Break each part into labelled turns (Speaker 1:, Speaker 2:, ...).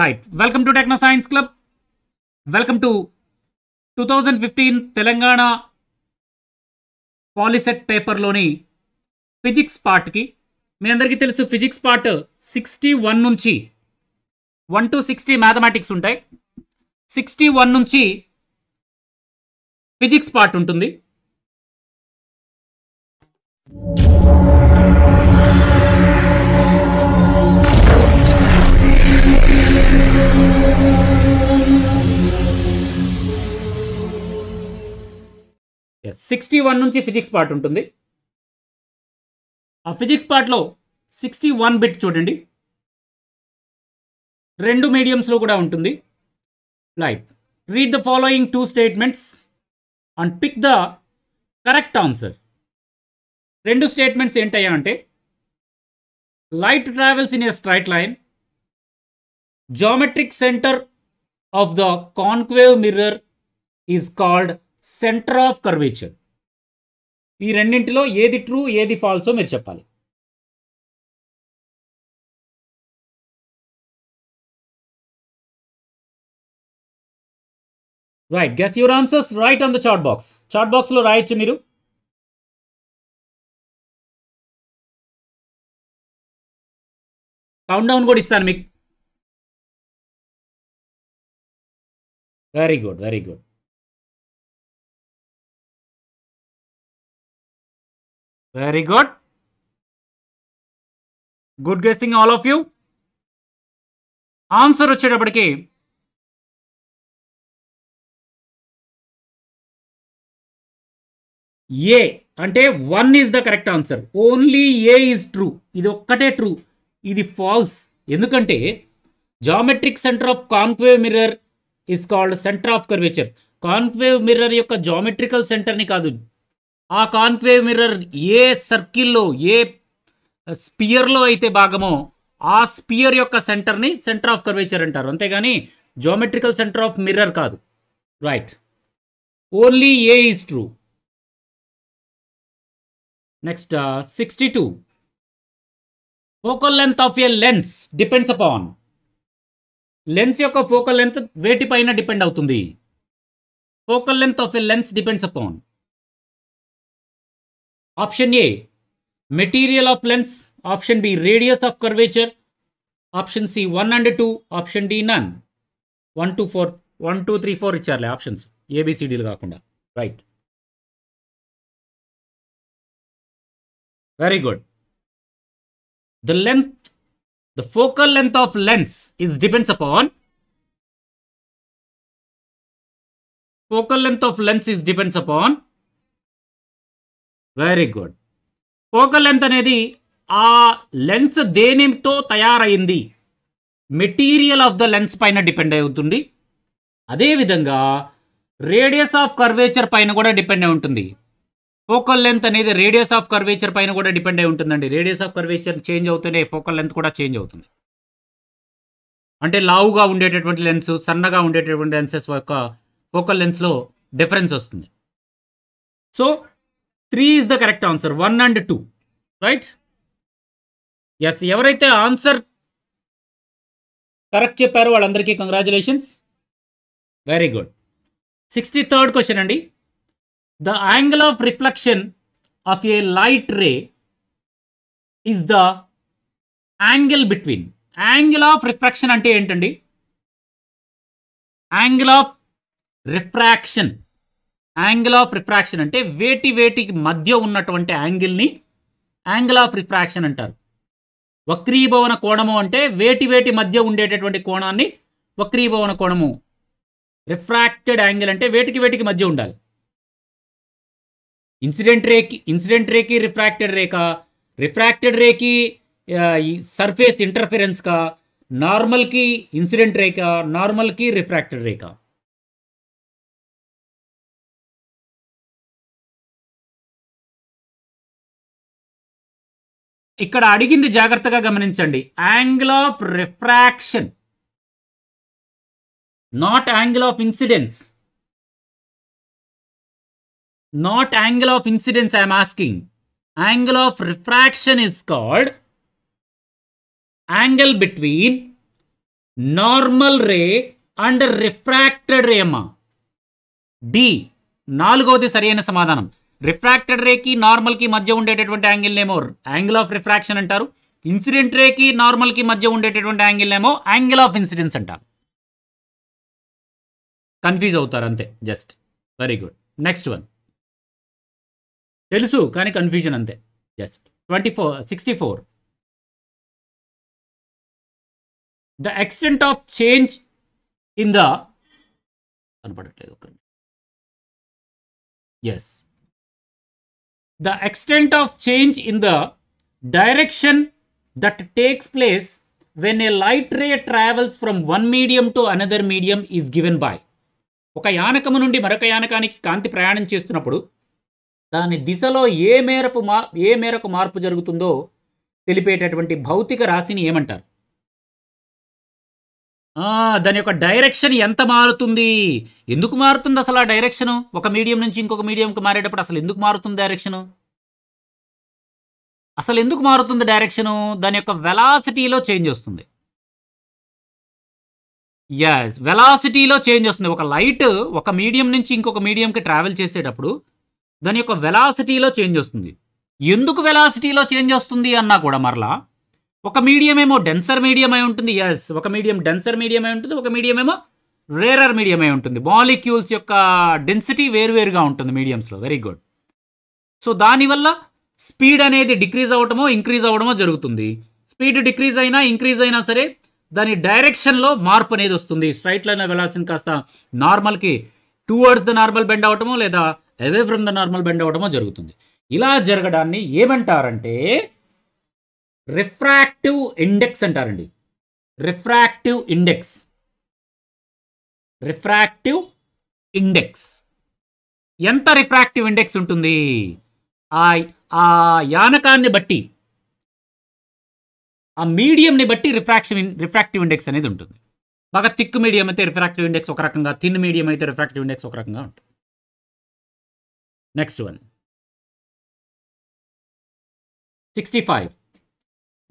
Speaker 1: Right welcome to techno science club welcome to two thousand fifteen Telangana POLYCET పేపర్లోని physics పార్ట్కి మీ అందరికీ తెలుసు ఫిజిక్స్ పార్ట్ సిక్స్టీ వన్ నుంచి వన్ టు సిక్స్టీ మ్యాథమెటిక్స్ ఉంటాయి సిక్స్టీ వన్ నుంచి ఫిజిక్స్ పార్ట్ ఉంటుంది
Speaker 2: సిక్స్టీ వన్ నుంచి ఫిజిక్స్ పార్ట్ ఉంటుంది ఆ ఫిజిక్స్ పార్ట్లో సిక్స్టీ వన్ బిట్ చూడండి రెండు
Speaker 1: మీడియంస్లో కూడా ఉంటుంది light read the following two statements and pick the correct answer రెండు స్టేట్మెంట్స్ ఏంటయ్యా అంటే light travels in a straight line geometric centre of the concave mirror is called
Speaker 2: centre of curvature ఈ రెండింటిలో ఏది ట్రూ ఏది ఫాల్సో మీరు చెప్పాలి right guess your answers right on the chat box chat బాక్స్లో రాయొచ్చు మీరు కౌంట్ డౌన్ కూడా ఇస్తాను మీకు very good very good very good good గెస్టింగ్ all of you answer వచ్చేటప్పటికి ఏ అంటే one is the correct answer only
Speaker 1: A is true ఇది ఒక్కటే ట్రూ ఇది ఫాల్స్ ఎందుకంటే geometric centre of concave mirror is called centre of curvature concave mirror యొక్క geometrical సెంటర్ని కాదు ఆ కాన్క్వేవ్ మిర్రర్ ఏ సర్కిల్లో ఏ స్పియర్లో అయితే భాగమో ఆ స్పియర్ యొక్క సెంటర్ని సెంటర్ ఆఫ్ కర్వేచర్ అంటారు అంతేగాని జామెట్రికల్ సెంటర్ ఆఫ్ మిర్రర్ కాదు right only
Speaker 2: A is true next sixty two focal length of a lens depends upon
Speaker 1: lens యొక్క ఫోకల్ లెంత్ వేటిపైన డిపెండ్ అవుతుంది focal length of a lens depends upon option A material of lens option B radius of curvature option C one and two option
Speaker 2: D none one two four one two three four ఇచ్చారులే options ఏబిసిడీలు కాకుండా right very good the length the focal length of lens is depends upon focal length of lens is depends upon very good focal length అనేది
Speaker 1: ఆ lens దేనితో తయారైంది material of the lens పైన depend అయి ఉంటుంది అదేవిధంగా రేడియస్ ఆఫ్ కర్వేచర్ పైన కూడా డిపెండ్ అయి ఉంటుంది ఫోకల్ లెంత్ అనేది రేడియస్ ఆఫ్ కర్వేచర్ పైన కూడా డిపెండ్ అయి ఉంటుందండి రేడియస్ ఆఫ్ కర్వేచర్ చేంజ్ అవుతూనే ఫోకల్ లెంత్ కూడా చేంజ్ అవుతుంది అంటే లావుగా ఉండేటటువంటి లెన్స్ సన్నగా ఉండేటటువంటి లెన్సెస్ యొక్క ఫోకల్ లెన్స్లో డిఫరెన్స్ వస్తుంది
Speaker 2: so three is the correct answer one and two right yes ఎవరైతే ఆన్సర్ కరెక్ట్ చెప్పారో
Speaker 1: వాళ్ళందరికీ congratulations very good sixty third question అండి the angle of reflection of a light ray is the angle between angle of refraction అంటే ఏంటండి angle of refraction angle of refraction అంటే వేటి వేటికి మధ్య ఉన్నటువంటి యాంగిల్ని యాంగిల్ ఆఫ్ రిఫ్రాక్షన్ అంటారు వక్రీభవన కోణము అంటే వేటి వేటి మధ్య ఉండేటటువంటి కోణాన్ని వక్రీభవన కోణము రిఫ్రాక్టెడ్ యాంగిల్ అంటే వేటికి వేటికి మధ్య ఉండాలి ఇన్సిడెంట్ రేకి ఇన్సిడెంట్ రేకి రిఫ్రాక్టెడ్ రేకా రిఫ్రాక్టెడ్ రేకి సర్ఫేస్ ఇంటర్ఫిరెన్స్కా నార్మల్కి ఇన్సిడెంట్
Speaker 2: రేఖ నార్మల్కి రిఫ్రాక్టెడ్ రేఖ ఇక్కడ అడిగింది జాగ్రత్తగా గమనించండి angle of refraction not angle of incidence not angle of incidence I asking angle of refraction
Speaker 1: is is angle between normal ray and refracted ray ray అమ్మా డి నాలుగవది సరైన సమాధానం రిఫ్రాక్టెడ్ రేకి నార్మల్కి మధ్య ఉండేటటువంటి యాంగిల్ ఏమో యాంగిల్ ఆఫ్ రిఫ్రాక్షన్ అంటారు incident రేకి నార్మల్కి మధ్య ఉండేటటువంటి యాంగిల్ ఏమో యాంగిల్ ఆఫ్ ఇన్సిడెన్స్
Speaker 2: అంటారు కన్ఫ్యూజ్ అవుతారు అంతే just very good next one తెలుసు కానీ కన్ఫ్యూజన్ అంతే just twenty four sixty four the extent of change in the కనపడట్లేదు ఒక yes the extent of change in the
Speaker 1: direction that takes place when a light ray travels from one medium to another medium is given by ఒక యానకము నుండి మరొక యానకానికి కాంతి ప్రయాణం చేస్తున్నప్పుడు దాని దిశలో ఏ మేరకు మా ఏ మేరకు మార్పు జరుగుతుందో తెలిపేటటువంటి భౌతిక రాశిని ఏమంటారు దాని యొక్క డైరెక్షన్ ఎంత మారుతుంది ఎందుకు మారుతుంది అసలు ఆ డైరెక్షన్ ఒక మీడియం నుంచి ఇంకొక మీడియంకి మారేటప్పుడు అసలు ఎందుకు మారుతుంది డైరెక్షన్ అసలు ఎందుకు మారుతుంది డైరెక్షను దాని యొక్క వెలాసిటీలో చేంజ్ వస్తుంది ఎస్ వెలాసిటీలో చేంజ్ వస్తుంది ఒక లైట్ ఒక మీడియం నుంచి ఇంకొక మీడియంకి ట్రావెల్ చేసేటప్పుడు దాని యొక్క వెలాసిటీలో చేంజ్ వస్తుంది ఎందుకు వెలాసిటీలో చేంజ్ వస్తుంది అన్నా కూడా మరలా ఒక మీడియం ఏమో డెన్సర్ మీడియం అయి ఉంటుంది ఎస్ ఒక మీడియం డెన్సర్ మీడియం అయి ఉంటుంది ఒక మీడియం ఏమో రేరర్ మీడియం అయి ఉంటుంది మాలిక్యూల్స్ యొక్క డెన్సిటీ వేరువేరుగా ఉంటుంది మీడియంస్లో వెరీ గుడ్ సో దానివల్ల స్పీడ్ అనేది డిక్రీజ్ అవడమో ఇంక్రీజ్ అవడమో జరుగుతుంది స్పీడ్ డిక్రీజ్ అయినా ఇంక్రీజ్ అయినా సరే దాని డైరెక్షన్లో మార్పు అనేది వస్తుంది స్ట్రైట్ లైన్ వెలాల్సిన కాస్త నార్మల్కి టువర్డ్స్ ద నార్మల్ బెండ్ అవటమో లేదా away from the normal bend అవ్వడమో జరుగుతుంది ఇలా జరగడాన్ని ఏమంటారంటే రిఫ్రాక్టివ్ ఇండెక్స్ అంటారండి రిఫ్రాక్టివ్ ఇండెక్స్ రిఫ్రాక్టివ్ ఇండెక్స్ ఎంత రిఫ్రాక్టివ్ ఇండెక్స్ ఉంటుంది ఆ ఆ యానకాన్ని బట్టి ఆ మీడియంని బట్టి రిఫ్రాక్షన్ రిఫ్రాక్టివ్ ఇండెక్స్ అనేది ఉంటుంది
Speaker 2: బాగా థిక్ మీడియం అయితే రిఫ్రాక్టివ్ ఇండెక్స్ ఒక రకంగా థిన్ మీడియం అయితే రిఫ్రాక్టివ్ ఇండెక్స్ ఒక రకంగా ఉంటుంది next one sixty five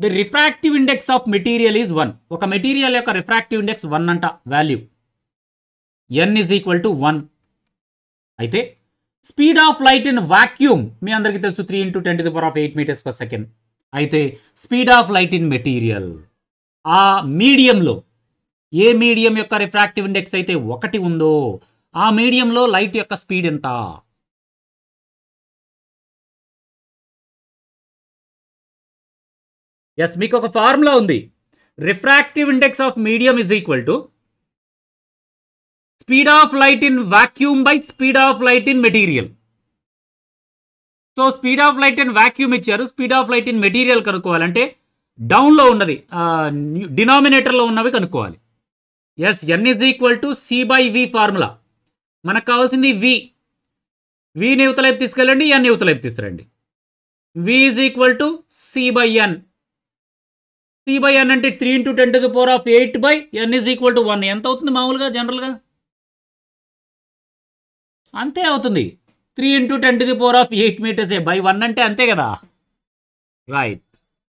Speaker 2: the refractive index of material is one ఒక మెటీరియల్ యొక్క రిఫ్రాక్టివ్ ఇండెక్స్
Speaker 1: వన్ అంట value n is equal to one అయితే speed of light in vacuum మీ అందరికీ తెలుసు three into ten to power of eight metres per second అయితే speed of light in material ఆ మీడియంలో ఏ
Speaker 2: మీడియం యొక్క రిఫ్రాక్టివ్ ఇండెక్స్ అయితే ఒకటి ఉందో ఆ మీడియంలో లైట్ యొక్క స్పీడ్ ఎంత ఎస్ మీకు ఒక ఫార్ములా ఉంది refractive index of medium is equal
Speaker 1: to speed of light in vacuum by speed of light in material so speed of light in vacuum ఇచ్చారు speed of light in material కనుక్కోవాలంటే డౌన్లో ఉన్నది డినామినేటర్లో ఉన్నవి కనుక్కోవాలి yes n is equal to c by v formula మనకు కావాల్సింది v విని నివతలైపు తీసుకెళ్ళండి ఎన్ యువతలైపు తీసుకురండి v is equal to c by n three by n అంటే three into ten to the power of eight by n is equal to one ఎంత అవుతుంది మామూలుగా జనరల్గా అంతే అవుతుంది
Speaker 2: three into ten to the power of eight a by one అంటే అంతే కదా right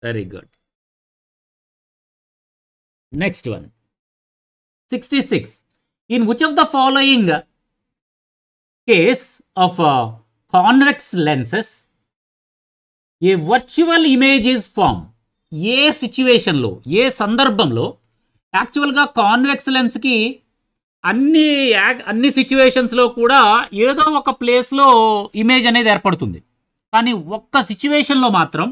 Speaker 2: very good next one sixty six in which of the following case
Speaker 1: of convex lenses a virtual image is form ఏ సిచ్యువేషన్లో ఏ సందర్భంలో యాక్చువల్గా convex లెన్స్కి అన్ని అన్ని సిచ్యువేషన్స్లో కూడా ఏదో ఒక ప్లేస్లో ఇమేజ్ అనేది ఏర్పడుతుంది కానీ ఒక్క సిచ్యువేషన్లో మాత్రం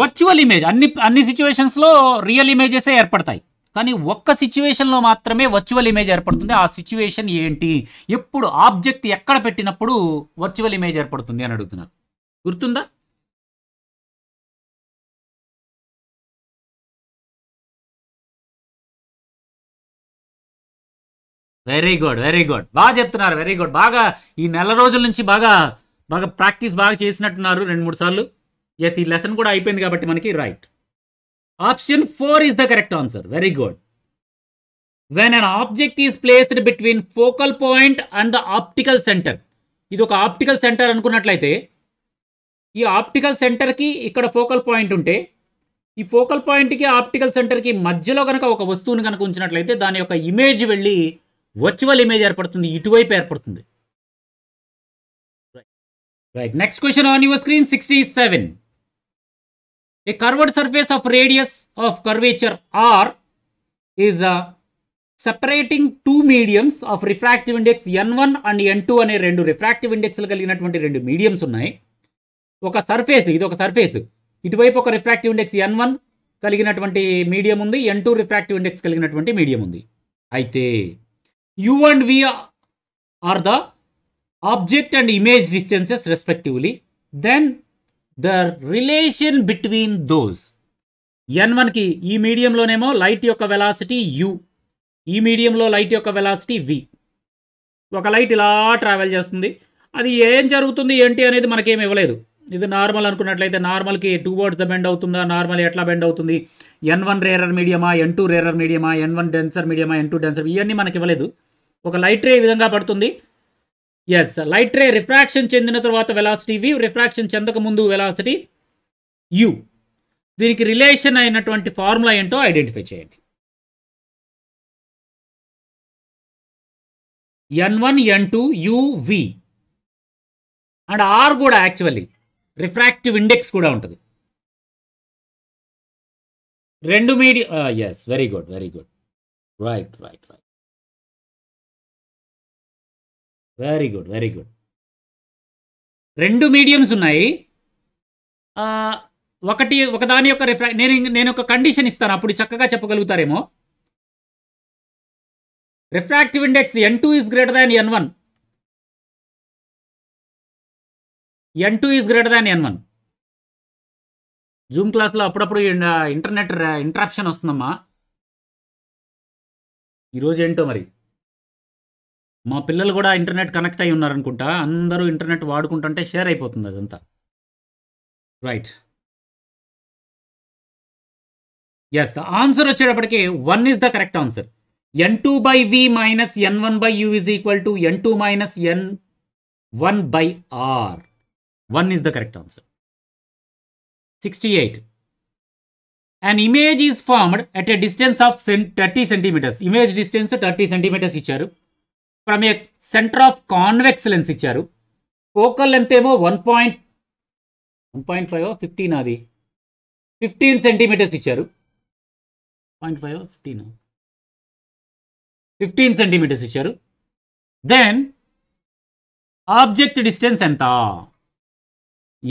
Speaker 1: వర్చువల్ ఇమేజ్ అన్ని అన్ని సిచ్యువేషన్స్లో రియల్ ఇమేజెసే ఏర్పడతాయి కానీ ఒక్క సిచ్యువేషన్లో మాత్రమే వర్చువల్ ఇమేజ్ ఏర్పడుతుంది ఆ సిచ్యువేషన్ ఏంటి ఎప్పుడు ఆబ్జెక్ట్ ఎక్కడ
Speaker 2: పెట్టినప్పుడు వర్చువల్ ఇమేజ్ ఏర్పడుతుంది అని అడుగుతున్నారు గుర్తుందా వెరీ గుడ్ వెరీ గుడ్ బాగా చెప్తున్నారు వెరీ గుడ్ బాగా
Speaker 1: ఈ నెల రోజుల నుంచి బాగా బాగా ప్రాక్టీస్ బాగా చేసినట్టున్నారు రెండు మూడు సార్లు ఎస్ ఈ లెసన్ కూడా అయిపోయింది కాబట్టి మనకి right option four is the correct answer very good when an object is placed between focal point and the optical centre ఇది ఒక ఆప్టికల్ సెంటర్ అనుకున్నట్లయితే ఈ ఆప్టికల్ సెంటర్కి ఇక్కడ ఫోకల్ పాయింట్ ఉంటే ఈ ఫోకల్ పాయింట్కి ఆప్టికల్ సెంటర్కి మధ్యలో కనుక ఒక వస్తువుని కనుక ఉంచినట్లయితే దాని యొక్క ఇమేజ్ వెళ్ళి వర్చువల్ ఇమేజ్ ఏర్పడుతుంది ఇటువైపు ఏర్పడుతుంది right next question on your screen sixty seven a curved surface of radius of curvature R is separating two mediums of refractive index n one and n two అనే రెండు refractive ఇండెక్స్లు కలిగినటువంటి రెండు mediums ఉన్నాయి ఒక surface ఇది ఒక surface ఇటువైపు ఒక రిఫ్రాక్టివ్ ఇండెక్స్ ఎన్ వన్ కలిగినటువంటి మీడియం ఉంది ఎన్ టూ రిఫ్రాక్టివ్ ఇండెక్స్ కలిగినటువంటి మీడియం ఉంది అయితే u and v are the object and image distances respectively then the relation between those n వన్కి ఈ మీడియంలోనేమో లైట్ యొక్క వెలాసిటీ యు ఈ మీడియంలో లైట్ యొక్క వెలాసిటీ వి ఒక లైట్ ఇలా ట్రావెల్ చేస్తుంది అది ఏం జరుగుతుంది ఏంటి అనేది మనకేం ఇవ్వలేదు ఇది నార్మల్ అనుకున్నట్లయితే నార్మల్కి టూ వర్డ్స్ ద బెండ్ అవుతుందా నార్మల్ ఎట్లా బెండ్ అవుతుంది ఎన్ వన్ రేరర్ మీడియమా ఎన్ టూ రేరర్ మీడియమా ఎన్ వన్ డెన్సర్ మీడియమా ఎన్ టూ డెన్సర్ ఇవన్నీ మనకి ఇవ్వలేదు ఒక లైట్ రే ఈ విధంగా పడుతుంది ఎస్ లైట్ రే రిఫ్రాక్షన్ చెందిన తర్వాత వెలాసిటీ వి రిఫ్రాక్షన్ చెందకముందు వెలాసిటీ
Speaker 2: యు దీనికి రిలేషన్ అయినటువంటి ఫార్ములా ఏంటో ఐడెంటిఫై చేయండి n one n two v and R కూడా యాక్చువల్లీ రిఫ్రాక్టివ్ ఇండెక్స్ కూడా ఉంటుంది రెండు medium yes very good very good right right right very good very good రెండు మీడియంస్ ఉన్నాయి
Speaker 1: ఒకటి ఒకదాని యొక్క రిఫ్రా నేను నేను ఒక కండిషన్ ఇస్తాను అప్పుడు చక్కగా చెప్పగలుగుతారేమో
Speaker 2: refractive index n two is greater than n one n two is greater than n one Zoom క్లాస్లో అప్పుడప్పుడు ఇంటర్నెట్ ఇంట్రాప్షన్ వస్తుందమ్మా
Speaker 1: ఈరోజు ఏంటో మరి మా పిల్లలు కూడా ఇంటర్నెట్ కనెక్ట్ అయి ఉన్నారనుకుంటా
Speaker 2: అందరూ ఇంటర్నెట్ వాడుకుంటుంటే షేర్ అయిపోతుంది అదంతా రైట్ ఎస్ ద ఆన్సర్ వచ్చేటప్పటికి one is the correct
Speaker 1: answer n two by v minus n one by u is equal to n two minus n one by R one is the correct answer sixty eight and image is formed at a distance of సెన్ thirty centimetres image distance thirty centimetres ఇచ్చారు from a centre of convex lens ఇచ్చారు focal length ఏమో one point one point five fifteen అది
Speaker 2: fifteen centimetres ఇచ్చారు point five fifteen fifteen centimetres ఇచ్చారు then object distance ఎంత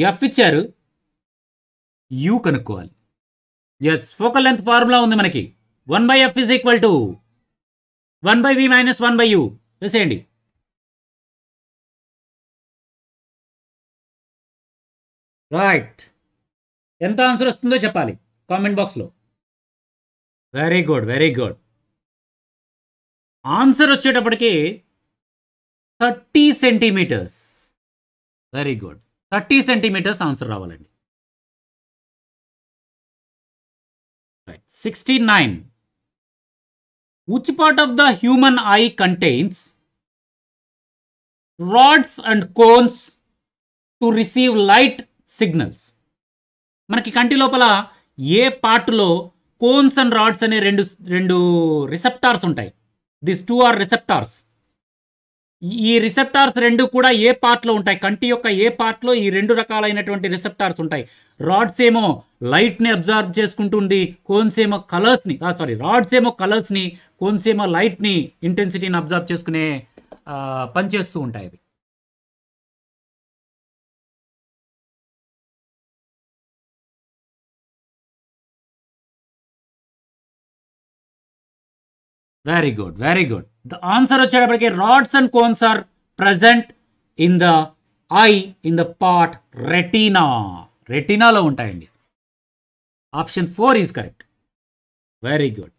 Speaker 2: f ఇచ్చారు
Speaker 1: u కనుక్కోవాలి yes focal length formula ఉంది మనకి one by f is equal to
Speaker 2: one by v minus one by u వేసేయండి right ఎంత ఆన్సర్ వస్తుందో చెప్పాలి కామెంట్ బాక్స్లో very good very good answer వచ్చేటప్పటికి thirty centimetres very good thirty centimetres answer రావాలండి sixty nine which part of the human eye contains
Speaker 1: rods and cones to receive light signals మనకి కంటి లోపల ఏ పార్ట్లో కోన్స్ అండ్ రాడ్స్ అనే రెండు రెండు receptors ఉంటాయి దిస్ టూ ఆర్ రిసెప్టార్స్ ఈ రిసెప్టార్స్ రెండు కూడా ఏ పార్ట్లో ఉంటాయి కంటి యొక్క ఏ పార్ట్లో ఈ రెండు రకాలైనటువంటి రిసెప్టార్స్ ఉంటాయి రాడ్స్ ఏమో లైట్ని అబ్జర్వ్ చేసుకుంటుంది కోన్స్ ఏమో కలర్స్ని సారీ రాడ్స్ ఏమో కలర్స్ని
Speaker 2: కోనసీమ లైట్ని ఇంటెన్సిటీని అబ్జర్వ్ చేసుకునే పనిచేస్తూ ఉంటాయి అవి very good very good the answer వచ్చేటప్పటికి rods and cones are present
Speaker 1: in the eye in the part retina రెటీనాలో ఉంటాయండి
Speaker 2: option four is correct very good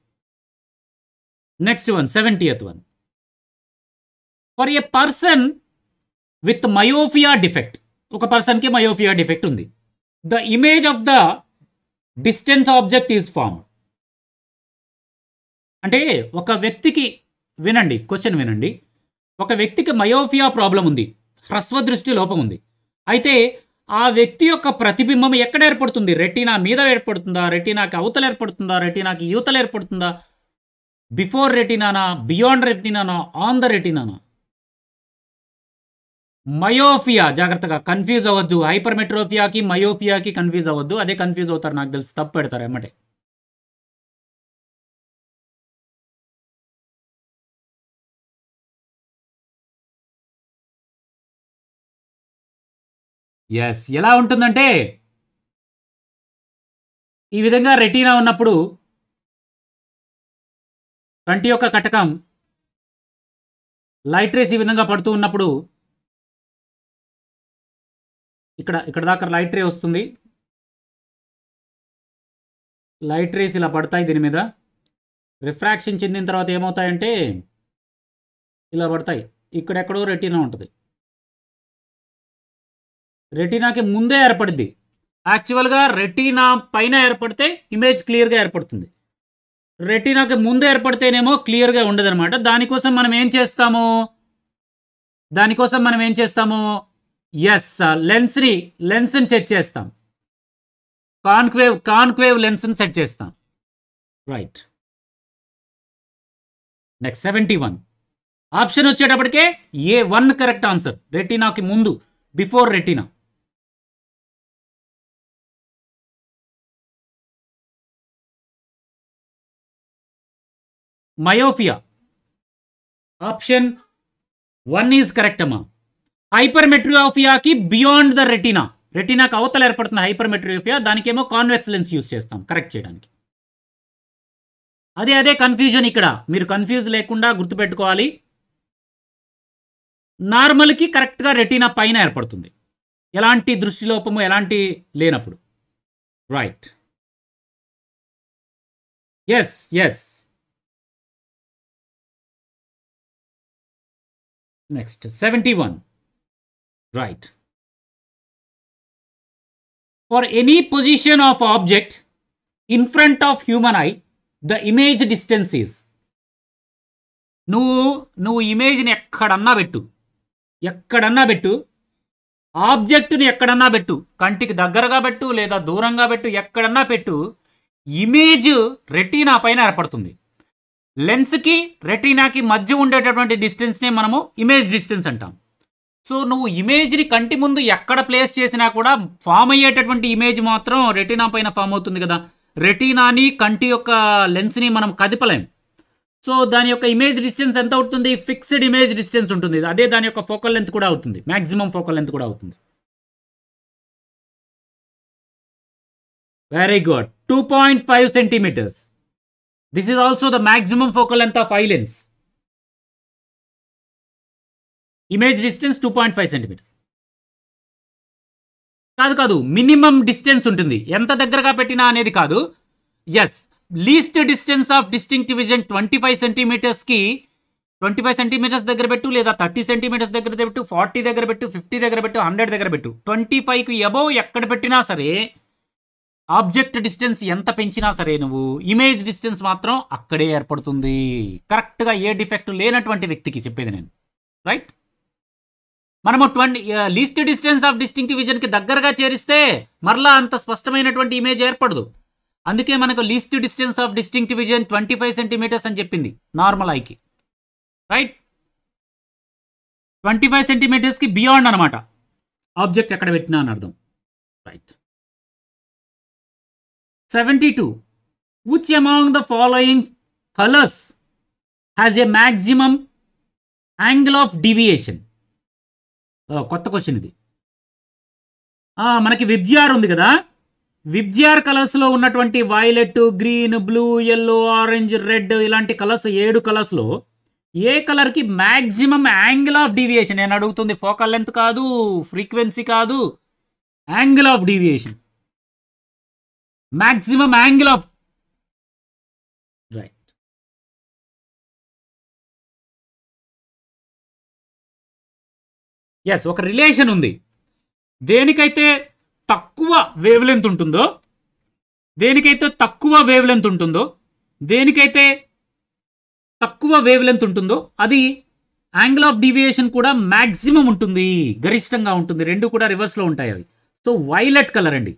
Speaker 2: next one seventieth one for a person
Speaker 1: with myopia defect ఒక పర్సన్కి myopia defect ఉంది the image of the distance object is form అంటే ఒక వ్యక్తికి వినండి question వినండి ఒక వ్యక్తికి మయోఫియా ప్రాబ్లం ఉంది హ్రస్వ దృష్టి లోపం ఉంది అయితే ఆ వ్యక్తి యొక్క ప్రతిబింబం ఎక్కడ ఏర్పడుతుంది రెటీనా మీద ఏర్పడుతుందా రెటీనాకి అవతలు ఏర్పడుతుందా రెటీనాకి యువతలు ఏర్పడుతుందా బిఫోర్ రెటినానా బియాండ్ రెటినానా ఆన్ ద రెటినానా మయోఫియా జాగ్రత్తగా కన్ఫ్యూజ్ అవ్వద్దు హైపర్మెట్రోఫియాకి మయోఫియాకి కన్ఫ్యూజ్ అవ్వద్దు అదే
Speaker 2: కన్ఫ్యూజ్ అవుతారు నాకు తెలిసి తప్పు పెడతారు ఎమ్మటే ఎస్ ఎలా ఉంటుందంటే ఈ విధంగా రెటీనా ఉన్నప్పుడు కంటి యొక్క కటకం లైట్ రేస్ ఈ విధంగా పడుతూ ఉన్నప్పుడు ఇక్కడ ఇక్కడ దాకా లైట్ రే వస్తుంది లైట్ రేస్ ఇలా పడతాయి దీని మీద రిఫ్రాక్షన్ చెందిన
Speaker 1: తర్వాత ఏమవుతాయంటే ఇలా పడతాయి ఇక్కడెక్కడో రెటీనా ఉంటుంది రెటీనాకి ముందే ఏర్పడింది యాక్చువల్గా రెటీనా పైన ఏర్పడితే ఇమేజ్ క్లియర్గా ఏర్పడుతుంది రెటీనాకి ముందు ఏర్పడితేనేమో క్లియర్గా ఉండదనమాట దానికోసం మనం ఏం చేస్తాము దానికోసం మనం ఏం చేస్తాము ఎస్ లెన్స్ని లెన్స్ని సెట్ చేస్తాం కాన్క్వేవ్ కాన్క్వేవ్ లెన్స్ని సెట్ చేస్తాం right next seventy one option వచ్చేటప్పటికే ఏ వన్ కరెక్ట్ ఆన్సర్
Speaker 2: రెటీనాకి ముందు before retina myopia option one is correct అమ్మా
Speaker 1: హైపర్మెట్రియోఫియాకి బియాండ్ ద రెటీనా రెటీనాకు అవతల ఏర్పడుతున్న హైపర్మెట్రియోఫియా దానికేమో కాన్వెక్స్ లెన్స్ యూస్ చేస్తాం కరెక్ట్ చేయడానికి అదే అదే కన్ఫ్యూజన్ ఇక్కడ మీరు కన్ఫ్యూజ్ లేకుండా గుర్తుపెట్టుకోవాలి నార్మల్కి కరెక్ట్గా రెటీనా పైన ఏర్పడుతుంది ఎలాంటి దృష్టిలోపము ఎలాంటి లేనప్పుడు
Speaker 2: right yes yes Next, 71. Right. For any position
Speaker 1: of object in front of human eye, the image distance is. నువ్వు నువ్వు ఇమేజ్ని ఎక్కడన్నా పెట్టు ఎక్కడన్నా పెట్టు ఆబ్జెక్టుని ఎక్కడన్నా పెట్టు కంటికి దగ్గరగా పెట్టు లేదా దూరంగా పెట్టు ఎక్కడన్నా పెట్టు ఇమేజ్ రెటీనా పైన ఏర్పడుతుంది లెన్స్కి రెటీనాకి మధ్య ఉండేటటువంటి డిస్టెన్స్నే మనము ఇమేజ్ డిస్టెన్స్ అంటాం సో నువ్వు ఇమేజ్ని కంటి ముందు ఎక్కడ ప్లేస్ చేసినా కూడా ఫామ్ అయ్యేటటువంటి ఇమేజ్ మాత్రం రెటీనా పైన ఫామ్ అవుతుంది కదా రెటీనాని కంటి యొక్క లెన్స్ని మనం కదిపలేం సో దాని యొక్క ఇమేజ్ డిస్టెన్స్ ఎంత అవుతుంది ఫిక్స్డ్ ఇమేజ్ డిస్టెన్స్ ఉంటుంది అదే దాని యొక్క ఫోకల్ లెంత్ కూడా అవుతుంది
Speaker 2: మ్యాక్సిమం ఫోకల్ లెంత్ కూడా అవుతుంది very good two point five centimetres This is also the maximum focal length of eye lens. Image distance two point five centimetre కాదు కాదు మినిమం డిస్టెన్స్ ఉంటుంది ఎంత
Speaker 1: దగ్గరగా పెట్టినా అనేది కాదు yes least distance of distinct vision twenty five సెంటీమీటర్స్కి twenty five centimetres దగ్గర పెట్టు లేదా థర్టీ సెంటీమీటర్స్ దగ్గర పెట్టు ఫార్టీ దగ్గర పెట్టు ఫిఫ్టీ దగ్గర పెట్టు హండ్రెడ్ దగ్గర పెట్టు ట్వంటీ ఫైవ్కి అబౌవ్ ఎక్కడ పెట్టినా సరే ఆబ్జెక్ట్ డిస్టెన్స్ ఎంత పెంచినా సరే నువ్వు ఇమేజ్ డిస్టెన్స్ మాత్రం అక్కడే ఏర్పడుతుంది కరెక్ట్గా ఏ డిఫెక్ట్ లేనటువంటి వ్యక్తికి చెప్పేది నేను రైట్ మనము twenty least distance of distinctive విజన్కి దగ్గరగా చేరిస్తే మరలా అంత స్పష్టమైనటువంటి ఇమేజ్ ఏర్పడదు అందుకే మనకు least distance of distinct vision twenty five centimetres అని చెప్పింది
Speaker 2: నార్మల్ ఐకి రైట్ ట్వంటీ ఫైవ్ సెంటీమీటర్స్కి బియాండ్ అనమాట ఆబ్జెక్ట్ ఎక్కడ పెట్టినా అని అర్థం right
Speaker 1: 72. Which among the following colors has a maximum angle of deviation? కొత్త క్వశ్చన్ ఇది మనకి విబ్జిఆర్ ఉంది కదా విబ్జిఆర్ కలర్స్లో ఉన్నటువంటి violet green blue yellow orange red ఇలాంటి కలర్స్ ఏడు కలర్స్లో ఏ కలర్కి మ్యాక్సిమం యాంగిల్ ఆఫ్ డీవియేషన్ నేను అడుగుతుంది ఫోకల్
Speaker 2: లెంత్ కాదు ఫ్రీక్వెన్సీ కాదు angle of deviation maximum angle of right yes ఒక రిలేషన్ ఉంది దేనికైతే తక్కువ వేవ్ లెంత్ ఉంటుందో
Speaker 1: దేనికైతే తక్కువ వేవ్ లెంత్ ఉంటుందో దేనికైతే తక్కువ వేవ్ లెంత్ ఉంటుందో అది యాంగిల్ ఆఫ్ డీవియేషన్ కూడా మ్యాక్సిమం ఉంటుంది గరిష్టంగా ఉంటుంది రెండు కూడా రివర్స్లో ఉంటాయి అవి సో వైలెట్ కలర్ అండి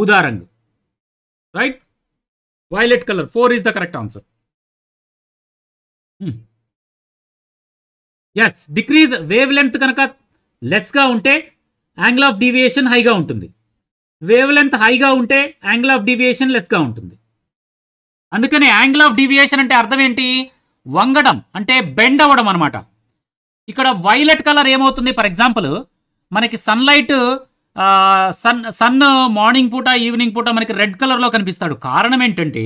Speaker 2: ఊదా రంగు right violet colour four is the correct answer yes decrease wavelength కనుక
Speaker 1: లెస్గా ఉంటే యాంగిల్ ఆఫ్ డీవియేషన్ హైగా ఉంటుంది వేవ్ లెంత్ హైగా ఉంటే యాంగిల్ ఆఫ్ డీవియేషన్ లెస్గా ఉంటుంది అందుకని యాంగిల్ ఆఫ్ డీవియేషన్ అంటే అర్థం ఏంటి వంగడం అంటే బెండ్ అవ్వడం అనమాట ఇక్కడ వైలెట్ కలర్ ఏమవుతుంది ఫర్ ఎగ్జాంపుల్ మనకి సన్లైట్ సన్ సన్ మార్నింగ్ పూట ఈవినింగ్ పూట మనకి రెడ్ కలర్లో కనిపిస్తాడు కారణం ఏంటంటే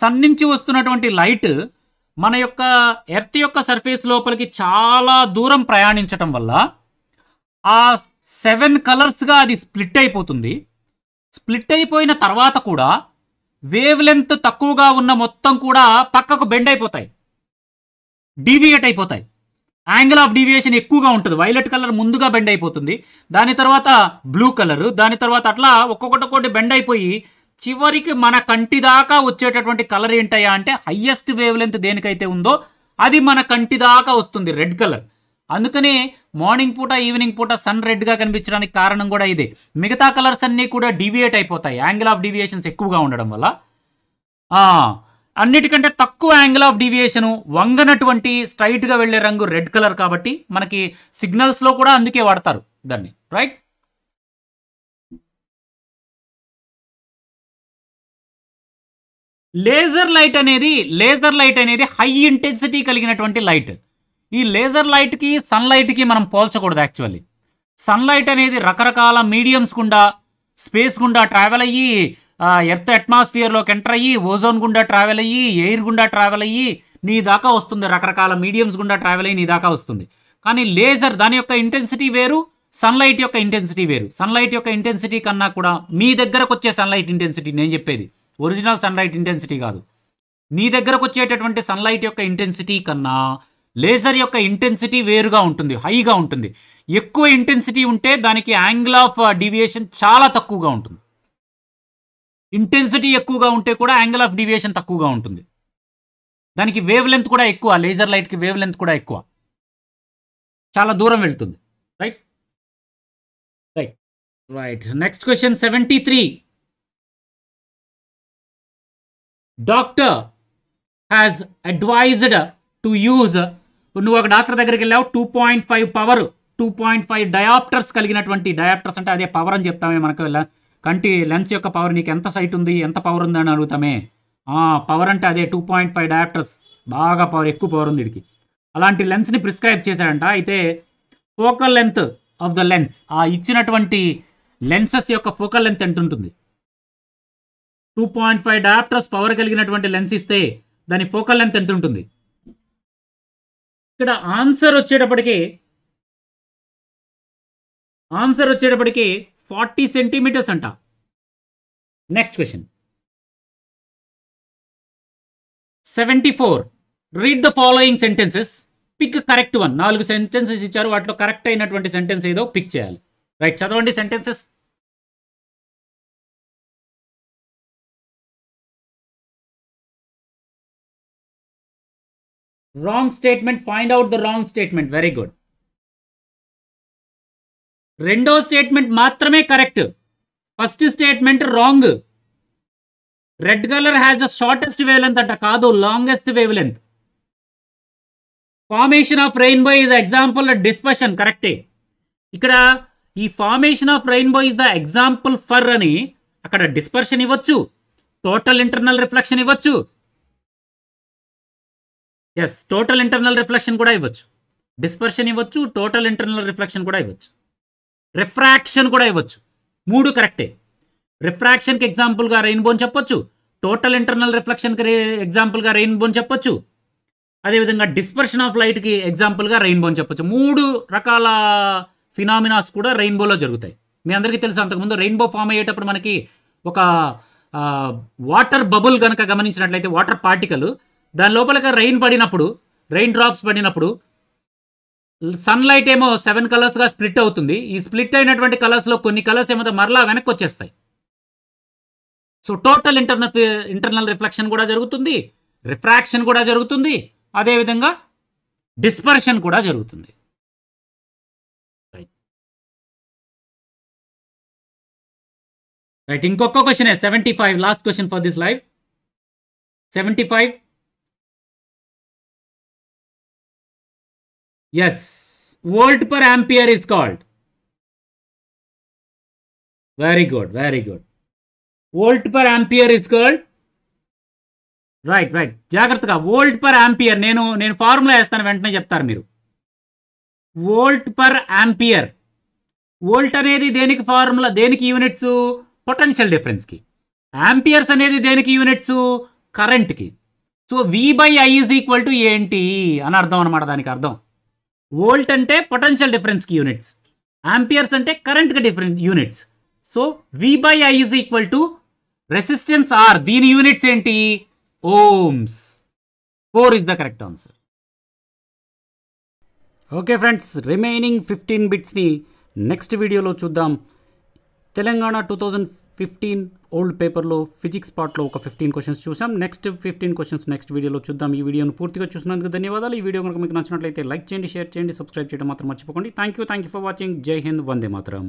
Speaker 1: సన్ నుంచి వస్తున్నటువంటి లైట్ మన యొక్క ఎర్త్ యొక్క సర్ఫేస్ లోపలికి చాలా దూరం ప్రయాణించటం వల్ల ఆ సెవెన్ కలర్స్గా అది స్ప్లిట్ అయిపోతుంది స్ప్లిట్ అయిపోయిన తర్వాత కూడా వేవ్ లెంత్ తక్కువగా ఉన్న మొత్తం కూడా పక్కకు బెండ్ అయిపోతాయి డీవియేట్ అయిపోతాయి యాంగిల్ ఆఫ్ డీవియేషన్ ఎక్కువగా ఉంటుంది వైలెట్ కలర్ ముందుగా బెండ్ అయిపోతుంది దాని తర్వాత బ్లూ కలర్ దాని తర్వాత అట్లా ఒక్కొక్కటి బెండ్ అయిపోయి చివరికి మన కంటి దాకా వచ్చేటటువంటి కలర్ ఏంటయ్యా అంటే హయ్యెస్ట్ వేవ్ లెంత్ దేనికైతే ఉందో అది మన కంటి దాకా వస్తుంది రెడ్ కలర్ అందుకనే మార్నింగ్ పూట ఈవినింగ్ పూట సన్ రెడ్గా కనిపించడానికి కారణం కూడా ఇదే మిగతా కలర్స్ అన్నీ కూడా డివియేట్ అయిపోతాయి యాంగిల్ ఆఫ్ డివియేషన్స్ ఎక్కువగా ఉండడం వల్ల అన్నిటికంటే తక్కువ యాంగిల్ ఆఫ్ డీవియేషను వంగనటువంటి స్ట్రైట్గా వెళ్లే రంగు రెడ్ కలర్ కాబట్టి మనకి సిగ్నల్స్లో
Speaker 2: కూడా అందుకే వాడతారు దాన్ని రైట్ లేజర్ లైట్ అనేది లేజర్ లైట్
Speaker 1: అనేది హై ఇంటెన్సిటీ కలిగినటువంటి లైట్ ఈ లేజర్ లైట్కి సన్లైట్కి మనం పోల్చకూడదు యాక్చువల్లీ సన్లైట్ అనేది రకరకాల మీడియంస్ గుండా స్పేస్ గుండా ట్రావెల్ అయ్యి ఎర్త్ అట్మాస్ఫియర్లోకి ఎంటర్ అయ్యి ఓజోన్ గుండా ట్రావెల్ అయ్యి ఎయిర్ గుండా ట్రావెల్ అయ్యి నీ దాకా వస్తుంది రకరకాల మీడియంస్ గుండా ట్రావెల్ అయ్యి నీ దాకా వస్తుంది కానీ లేజర్ దాని యొక్క ఇంటెన్సిటీ వేరు సన్లైట్ యొక్క ఇంటెన్సిటీ వేరు సన్లైట్ యొక్క ఇంటెన్సిటీ కన్నా కూడా మీ దగ్గరకు వచ్చే సన్లైట్ ఇంటెన్సిటీ నేను చెప్పేది ఒరిజినల్ సన్లైట్ ఇంటెన్సిటీ కాదు నీ దగ్గరకు వచ్చేటటువంటి సన్లైట్ యొక్క ఇంటెన్సిటీ కన్నా లేజర్ యొక్క ఇంటెన్సిటీ వేరుగా ఉంటుంది హైగా ఉంటుంది ఎక్కువ ఇంటెన్సిటీ ఉంటే దానికి యాంగిల్ ఆఫ్ డివియేషన్ చాలా తక్కువగా ఉంటుంది ఇంటెన్సిటీ ఎక్కువగా ఉంటే కూడా యాంగిల్ ఆఫ్ డివియేషన్ తక్కువగా ఉంటుంది దానికి వేవ్ లెంత్ కూడా ఎక్కువ లేజర్ లైట్కి వేవ్ లెంత్ కూడా ఎక్కువ చాలా దూరం వెళ్తుంది
Speaker 2: right right right next question seventy three doctor has
Speaker 1: advised to use నువ్వు ఒక డాక్టర్ దగ్గరికి వెళ్ళావు two point five power two point five diopters కలిగినటువంటి డయాప్టర్స్ అంటే అదే పవర్ అని చెప్తామే మనకు కంటి లెన్స్ యొక్క పవర్ నీకు ఎంత సైట్ ఉంది ఎంత పవర్ ఉంది అని అడుగుతామే పవర్ అంటే అదే టూ పాయింట్ ఫైవ్ డాక్టర్స్ బాగా పవర్ ఎక్కువ పవర్ ఉంది వీడికి అలాంటి లెన్స్ని ప్రిస్క్రైబ్ చేశాడంట అయితే focal length of the lens ఆ ఇచ్చినటువంటి లెన్సెస్ యొక్క ఫోకల్ లెంత్ ఎంత ఉంటుంది two point five diopters power కలిగినటువంటి లెన్స్ ఇస్తే దాని ఫోకల్ లెంత్ ఎంత ఉంటుంది ఇక్కడ ఆన్సర్ వచ్చేటప్పటికి
Speaker 2: ఆన్సర్ వచ్చేటప్పటికి ఫార్టీ సెంటీమీటర్స్ అంట next question seventy four
Speaker 1: read the following sentences pick correct one నాలుగు సెంటెన్సెస్ ఇచ్చారు వాటిలో కరెక్ట్ అయినటువంటి
Speaker 2: సెంటెన్స్ ఏదో పిక్ చేయాలి రైట్ చదవండి sentences wrong statement find out the wrong statement very good
Speaker 1: రెండో స్టేట్మెంట్ మాత్రమే correct first statement wrong red colour has a shortest wavelength అంట కాదు longest wavelength formation of rainbow is example dispersion కరెక్టే ఇక్కడ ఈ formation of rainbow is the example for అని అక్కడ dispersion ఇవ్వచ్చు టోటల్ ఇంటర్నల్ రిఫ్లెక్షన్ ఇవ్వచ్చు yes total internal reflection కూడా ఇవ్వచ్చు డిస్పర్షన్ ఇవ్వచ్చు టోటల్ ఇంటర్నల్ రిఫ్లెక్షన్ కూడా ఇవ్వచ్చు రిఫ్రాక్షన్ కూడా ఇవ్వచ్చు మూడు కరెక్టే రిఫ్రాక్షన్కి ఎగ్జాంపుల్గా రెయిన్బోని చెప్పొచ్చు టోటల్ ఇంటర్నల్ రిఫ్లెక్షన్కి ఎగ్జాంపుల్గా రెయిన్బోన్ చెప్పొచ్చు అదేవిధంగా డిస్పర్షన్ ఆఫ్ లైట్కి ఎగ్జాంపుల్గా రెయిన్బోన్ చెప్పొచ్చు మూడు రకాల ఫినామినాస్ కూడా రెయిన్బోలో జరుగుతాయి మీ అందరికీ తెలుసు అంతకుముందు రెయిన్బో ఫామ్ అయ్యేటప్పుడు మనకి ఒక వాటర్ బబుల్ కనుక గమనించినట్లయితే వాటర్ పార్టికల్ దాని లోపలకి రెయిన్ పడినప్పుడు రెయిన్ డ్రాప్స్ పడినప్పుడు సన్లైట్ ఏమో సెవెన్ కలర్స్గా స్ప్లిట్ అవుతుంది ఈ స్ప్లిట్ అయినటువంటి కలర్స్లో కొన్ని కలర్స్ ఏమో మరలా వెనక్కి వచ్చేస్తాయి so total internal internal reflection కూడా జరుగుతుంది రిఫ్రాక్షన్ కూడా జరుగుతుంది
Speaker 2: అదేవిధంగా డిస్పర్షన్ కూడా జరుగుతుంది రైట్ ఇంకొక question seventy five last question for this life seventy five Yes, volt per ampere is called. Very good, very good. Volt per ampere is called. Right right జాగ్రత్తగా volt per
Speaker 1: ampere నేను నేను formula వేస్తాను వెంటనే చెప్తారు మీరు volt per ampere volt అనేది దేనికి formula దేనికి యూనిట్స్ పొటెన్షియల్ డిఫరెన్స్కి యాంపియర్స్ అనేది దేనికి యూనిట్స్ కరెంట్కి so V by I is equal to ఏంటి అని అర్థం అనమాట దానికి అర్థం వోల్ట్ అంటే పొటెన్షియల్ డిఫరెన్స్కి యూనిట్స్ యాంపియర్స్ అంటే కరెంట్కి different units so V by I is equal to resistance R దీని యూనిట్స్ ఏంటి ohms four is the correct answer okay friends remaining fifteen బిట్స్ని నెక్స్ట్ వీడియోలో చూద్దాం Telangana two thousand fifteen old పేపర్లో physics పార్ట్లో ఒక ఫిఫ్టీన్ క్వశ్చన్స్ చూసాం నెక్స్ట్ ఫిఫ్టీన్ క్వశ్చన్స్ నెక్స్ట్ వీడియోలో చూద్దాం ఈ వీడియోను పూర్తిగా చూసినందుకు ధన్యవాదాలు ఈ వీడియో కనుక మీకు నచ్చినట్లయితే లైక్ చేయండి షేర్ చేయండి సబ్స్క్రైబ్ చేయడం మాత్రం మర్చిపోకండి thank you thank you for watching జై హింద్ వందే మాత్రం